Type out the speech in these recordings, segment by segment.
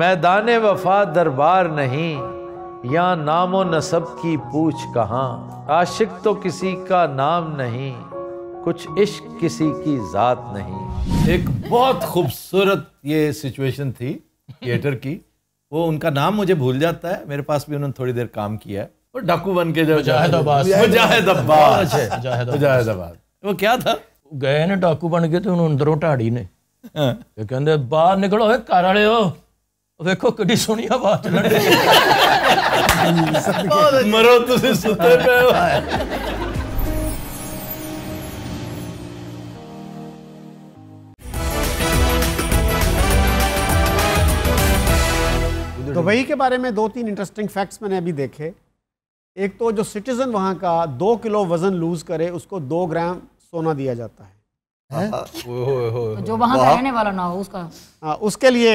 मैदान वफा दरबार नहीं या नामो नसब की पूछ कहाँ आशिक तो किसी का नाम नहीं कुछ इश्क किसी की ज़ात नहीं एक बहुत खूबसूरत ये सिचुएशन थी थिएटर की वो उनका नाम मुझे भूल जाता है मेरे पास भी उन्होंने थोड़ी देर काम किया है वो डाकू बन के जो मुजाहिद अब्बास वो क्या था गए ना डाकू बन के थे तो उन्होंने अंदरों ढाड़ी ने हाँ। कहते बाहर निकलो है घर हो ਵੇਖੋ कि सोनी आवाज मरो दुबई के बारे में दो तीन इंटरेस्टिंग फैक्ट्स मैंने अभी देखे एक तो जो सिटीज़न वहां का दो किलो वज़न लूज़ करे उसको दो ग्राम सोना दिया जाता है, है? हाँ। जो वहां रहने वाला ना हो उसका आ, हाँ, उसके लिए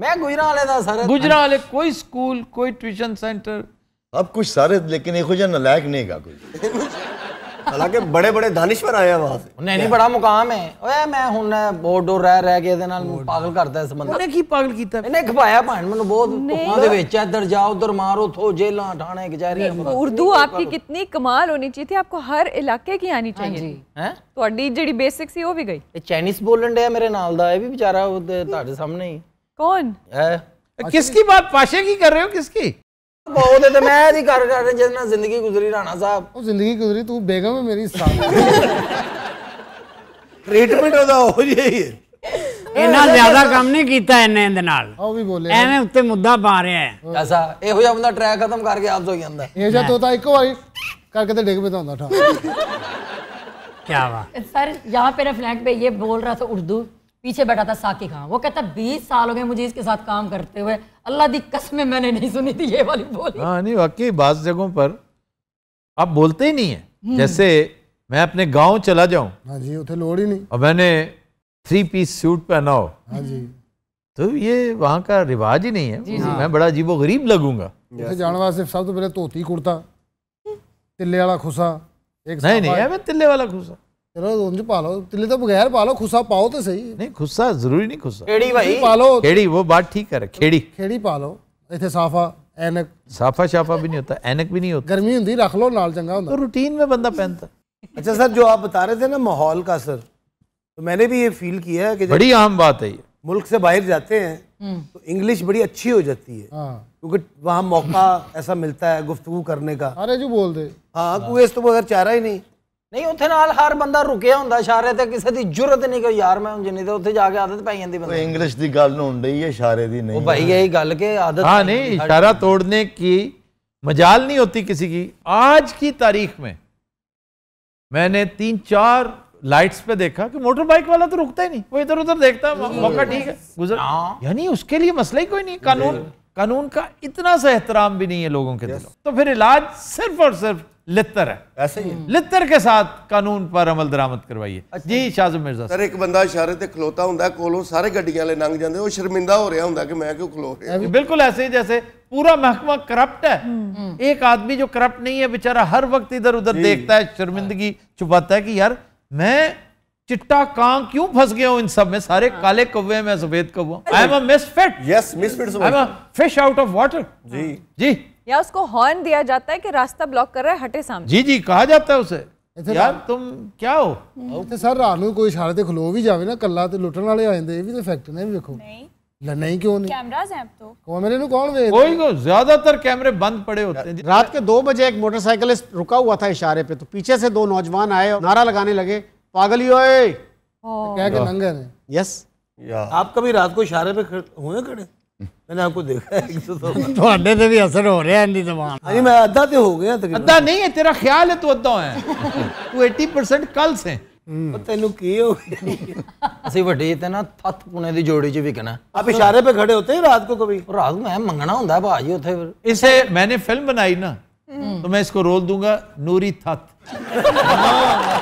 मैं गुजरा वाले था सर गुजरा वाले कोई स्कूल कोई ट्यूशन सेंटर अब कुछ सारे लेकिन एक हो नलायक नहीं का कोई ਹਾਲਾਂਕਿ ਬੜੇ ਬੜੇ ਦਾਨਿਸ਼ਵਰ ਆਏ ਆ ਵਾਹ ਨਹੀਂ ਨਹੀਂ ਬੜਾ ਮੁਕਾਮ ਹੈ ਓਏ ਮੈਂ ਹੁਣ ਬੋਰਡੋਰ ਰਹਿ ਰਹਿ ਕੇ ਇਹਦੇ ਨਾਲ ਪਾਗਲ ਕਰਦਾ ਇਸ ਬੰਦੇ ਨੇ ਕੀ ਪਾਗਲ ਕੀਤਾ ਇਹਨੇ ਖਵਾਇਆ ਭਾਣ ਮੈਨੂੰ ਬਹੁਤ ਧੁੱਪਾਂ ਦੇ ਵਿੱਚ ਇੱਧਰ ਜਾ ਉਧਰ ਮਾਰ ਉਥੋ ਜੇਲਾਂ ਠਾਣੇ ਕਚਹਿਰੀ ਉਰਦੂ ਆਪਕੀ ਕਿੰਨੀ ਕਮਾਲ ਹੋਣੀ ਚਾਹੀਦੀ ਆਪਕੋ ਹਰ ਇਲਾਕੇ ਕੀ ਆਣੀ ਚਾਹੀਦੀ ਹੈ ਤੁਹਾਡੀ ਜਿਹੜੀ ਬੇਸਿਕ ਸੀ ਉਹ ਵੀ ਗਈ ਇਹ ਚਾਈਨੀਜ਼ ਬੋਲਣ ਡਿਆ ਮੇਰੇ ਨਾਲ ਦਾ ਇਹ ਵੀ ਵਿਚਾਰਾ ਤੁਹਾਡੇ ਸਾਹਮਣੇ ਹੀ ગોન હે કિસકી વાત પાશેકી કર રહે હો કિસકી બહુત હે તો મે આધી કર કર જિંદગી ગુઝરી રાણા સાહેબ ઓ જિંદગી ગુઝરી તું બેગમ હે મેરી સાથ ટ્રીટમેન્ટ હો જાઓ ઓયે એના જ્યાદા કામ નહી કીતા એને એને દે नाल ઓ ભી બોલે એને ઉતે મુદ્દા બા રયા હે કૈસા એ હો જા બંદા ટ્રેક ખતમ કર કે આફ જો જંદા યે જા તોતા એક ઓરી કર કે તે ઢગ ભતા ઉંદા ઠા ક્યા વાહ સર યહા પે ફ્લેગ પે યે બોલ રહા તો ઉર્દુ पीछे बैठा था साकी खां वो कहता बीस साल हो गए मुझे इसके साथ काम करते हुए अल्लाह दी कसमें मैंने नहीं सुनी थी ये वाली बोली हाँ नहीं वाकई बाज जगहों पर आप बोलते ही नहीं है हम्म। जैसे मैं अपने गांव चला जाऊं हाँ जी उठे लोड़ ही नहीं और मैंने थ्री पीस सूट पहना हो हाँ जी तो ये वहाँ का रिवाज ही नहीं है जी, जी। हाँ। मैं बड़ा अजीब गरीब लगूंगा जाने वाले तो पहले धोती कुर्ता तिले वाला खुसा एक नहीं नहीं है मैं तिले वाला खुसा चलो उंज पालो तिले तो बगैर पालो खुशा पाओ तो सही नहीं खुस्सा जरूरी नहीं खुशा खेड़ी भाई पालो खेड़ी वो बात ठीक है खेड़ी खेड़ी पालो इथे साफा एनक साफा शाफा भी नहीं होता एनक भी नहीं होता गर्मी होती रख लो नाल चंगा होता तो रूटीन में बंदा पहनता अच्छा सर जो आप बता रहे थे ना माहौल का सर तो मैंने भी ये फील किया है कि बड़ी आम बात है ये मुल्क से बाहर जाते हैं हम्म। तो इंग्लिश बड़ी अच्छी हो जाती है हाँ। क्योंकि वहाँ मौका ऐसा मिलता है गुफ्तु करने का अरे जो बोल दे हाँ कुएस तो अगर चारा ही नहीं ਨਹੀਂ ਉੱਥੇ ਨਾਲ ਹਰ ਬੰਦਾ ਰੁਕਿਆ ਹੁੰਦਾ ਇਸ਼ਾਰੇ ਤੇ ਕਿਸੇ ਦੀ ਜੁਰਤ ਨਹੀਂ ਕੋਈ ਯਾਰ ਮੈਂ ਜਿੰਨੀ ਤੇ ਉੱਥੇ ਜਾ ਕੇ ਆਦਤ ਪੈ ਜਾਂਦੀ ਬੰਦੇ ਇੰਗਲਿਸ਼ ਦੀ ਗੱਲ ਹੁੰਦੀ ਹੈ ਇਸ਼ਾਰੇ ਦੀ ਨਹੀਂ ਉਹ ਭਾਈ ਇਹ ਗੱਲ ਕਿ ਆਦਤ हाँ नहीं इशारा तोड़ने की मजाल नहीं होती किसी की आज की तारीख में मैंने तीन चार लाइट्स पे देखा कि मोटरबाइक वाला तो रुकता ही नहीं वो इधर उधर देखता है मौका ठीक है गुजर हाँ। यानी उसके लिए मसला ही कोई नहीं कानून कानून का इतना सा एहतराम भी नहीं है लोगों के दिलों तो फिर इलाज सिर्फ और सिर्फ लितर है ऐसे ही हम्म। लितर के साथ कानून पर अमल दरामद करवाइए अच्छा। जी शाजम मिर्जा सर एक बंदा इशारे से खलोता हुंदा कोलों सारे गड्डिया ले लंघ जाते शर्मिंदा हो रहा हुंदा कि मैं क्यों खलो बिल्कुल ऐसे ही जैसे पूरा महकमा करप्ट है हम्म। हम्म। एक आदमी जो करप्ट नहीं है बेचारा हर वक्त इधर उधर देखता है शर्मिंदगी छुपाता है कि यार मैं चिट्टा कां क्यों फंस गया हूं इन सब में सारे हाँ। काले कौवे में सफेद कौवा I am a misfit yes misfit I am a fish out of water जी जी या उसको हॉर्न दिया जाता है कि रास्ता ब्लॉक कर रहा है हटे सामने जी जी कहा जाता है उसे यार तुम क्या हो ਤੇ ਸਰ ਰਾਤ ਨੂੰ ਕੋਈ ਇਸ਼ਾਰੇ खलो भी जावे ना ਨਾ ਕੱਲਾ ਤੇ वाले ਵਾਲੇ ਆ ਜਾਂਦੇ ਇਹ ਵੀ ਤਾਂ ਫੈਕਟ ਨੇ ਵੀ ਵੇਖੋ ਨਹੀਂ नहीं क्यों नहीं कैमराज हैं तो कैमरे को कौन वे कोई को ज्यादातर कैमरे बंद पड़े होते हैं रात के दो बजे एक मोटरसाइकिलिस्ट रुका हुआ था इशारे पे तो पीछे से दो नौजवान आए और नारा लगाने लगे पागल ही ओए क्या के नंगे यस या। आप कभी रात को इशारे पे हुए खड़े मैंने आपको देखा थोड़े से भी असर हो रहा है जबान अरे हाँ मैं अद्धा तो हो गया अद्धा नहीं है तेरा ख्याल है तू तो अद्धा है तू 80% कल से ਤੈਨੂੰ ਕੀ ਹੋ ਗਿਆ ਅਸੀਂ ਵੱਡੇ ਤੇ ਨਾ ਥੱਤ ਪੁਣੇ ਦੀ ਜੋੜੀ 'ਚ ਵਿਕਣਾ ਆਪ ਇਸ਼ਾਰੇ 'ਤੇ ਖੜੇ ਹੁੰਦੇ ਰਾਤ ਕੋ ਕਭੀ ਰਾਤ ਮੈਂ ਮੰਗਣਾ ਹੁੰਦਾ ਭਾਜੀ ਉੱਥੇ ਇਸੇ ਮੈਨੇ ਫਿਲਮ ਬਣਾਈ ਨਾ तो मैं इसको रोल दूंगा नूरी थत हाँ।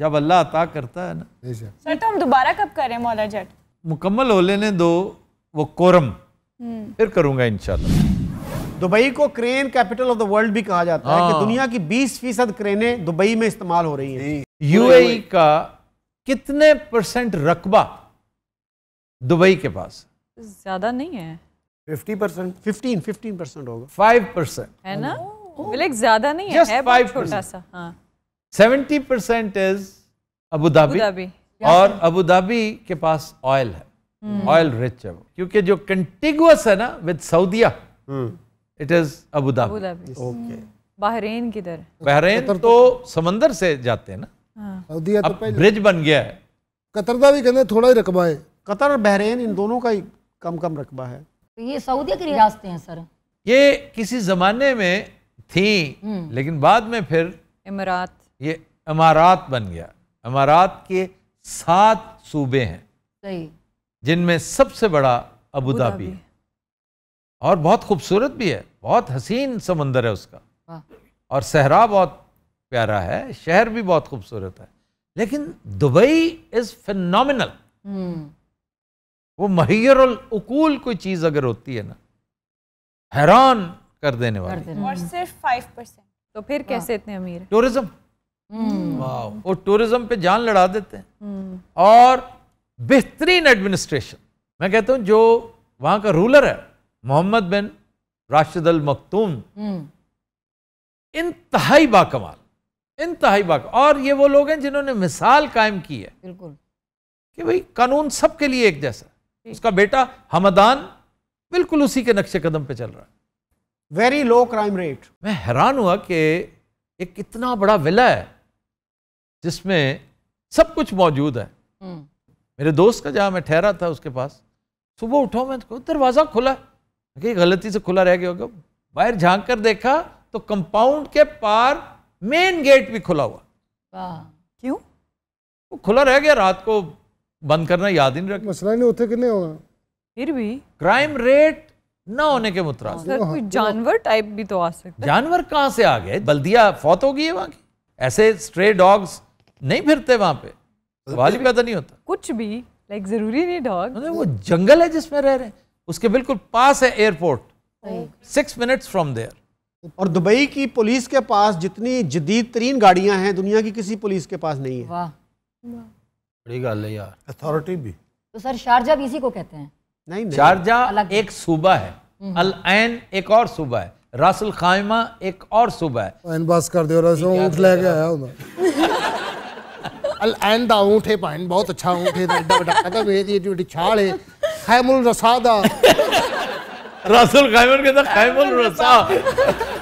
जब अल्लाह अता करता है ना सर तो हम दोबारा कब करें मौला जट मुकम्मल हो लेने दो वो कोरम हम्म। फिर करूंगा इनशाला दुबई को crane capital of the world भी कहा जाता हाँ। है कि हाँ। दुनिया की 20 फीसद क्रेने दुबई में इस्तेमाल हो रही हैं यूएई का कितने परसेंट रकबा दुबई के पास ज्यादा नहीं है 50 परसेंट फिफ्टीन फिफ्टीन परसेंट होगा 5 परसेंट है ना ज्यादा नहीं है, है छोटा सा हाँ सेवेंटी परसेंट इज अबू और अबू के पास ऑयल है हम्म। ऑयल रिच है क्योंकि जो कंटिगुअस है ना विद सऊदिया it is Abu okay hmm. Bahrain किधर बहरेन तो, तो समंदर से जाते हैं ना हाँ। सऊदिया तो ब्रिज बन गया है कतर का भी कहते हैं थोड़ा ही रकबा है कतर और बहरेन इन दोनों का ही कम कम रकबा है तो ये सऊदिया की रियासतें हैं सर ये किसी जमाने में थी हम्म। लेकिन बाद में फिर इमरात ये अमारात बन गया अमारात के सात सूबे हैं जिनमें सबसे बड़ा अबूधाबी है और बहुत खूबसूरत भी है बहुत हसीन समंदर है उसका और सहरा बहुत प्यारा है शहर भी बहुत खूबसूरत है लेकिन दुबई इज फिनल हम्म। वो महियर उकूल कोई चीज अगर होती है ना हैरान कर देने वाली और सिर्फ फाइव परसेंट तो फिर कैसे इतने अमीर टूरिज्म वो टूरिज्म हम्म। पे जान लड़ा देते हैं हम्म। और बेहतरीन एडमिनिस्ट्रेशन मैं कहता हूं जो वहां का रूलर है मोहम्मद बिन राशिद अल मखतूम हम्म। इंतहाई बाकमाल इंतहाई बाक और ये वो लोग हैं जिन्होंने मिसाल कायम की है बिल्कुल कि भाई कानून सबके लिए एक जैसा उसका बेटा हमदान बिल्कुल उसी के नक्शे कदम पे चल रहा है वेरी लो क्राइम रेट मैं हैरान हुआ कि एक इतना बड़ा विला है जिसमें सब कुछ मौजूद है हम्म। मेरे दोस्त का जहाँ मैं ठहरा था उसके पास सुबह उठा मैं तो दरवाज़ा खुला कहीं गलती से खुला रह गया होगा बाहर झांक कर देखा तो कंपाउंड के पार मेन गेट भी खुला हुआ क्यों वो खुला रह गया रात को बंद करना याद ही नहीं रखा मसला नहीं होते कि नहीं होगा फिर भी क्राइम रेट ना होने के मुतरा हाँ, तो जानवर टाइप भी तो आ सकता जानवर कहाँ से आ गए बल्दिया फौत हो गई है वहाँ की ऐसे स्ट्रे डॉग्स नहीं फिरते वहां पे तो सवाल ही पैदा नहीं होता कुछ भी लाइक जरूरी नहीं डॉग वो जंगल है जिसमें रह रहे उसके बिल्कुल पास है airport six minutes from there और दुबई की पुलिस के पास जितनी जदीद तरीन गाड़ियां हैं दुनिया की किसी पुलिस के पास नहीं है वाह बड़ी गल है यार अथॉरिटी भी तो सर शारजा भी इसी को कहते हैं नहीं, नहीं। शारजा एक सूबा है हम्म। अल ऐन एक और सूबा है रासुल खाइमा एक और सूबा है ऊँट लेके आया एंड दा ऊंट है बहुत अच्छा ऊंट है एड्डा बड़ा कहता मेरी एडी बड़ी छाल है खैमुल रसादा रसूल खैमुल कहता रसा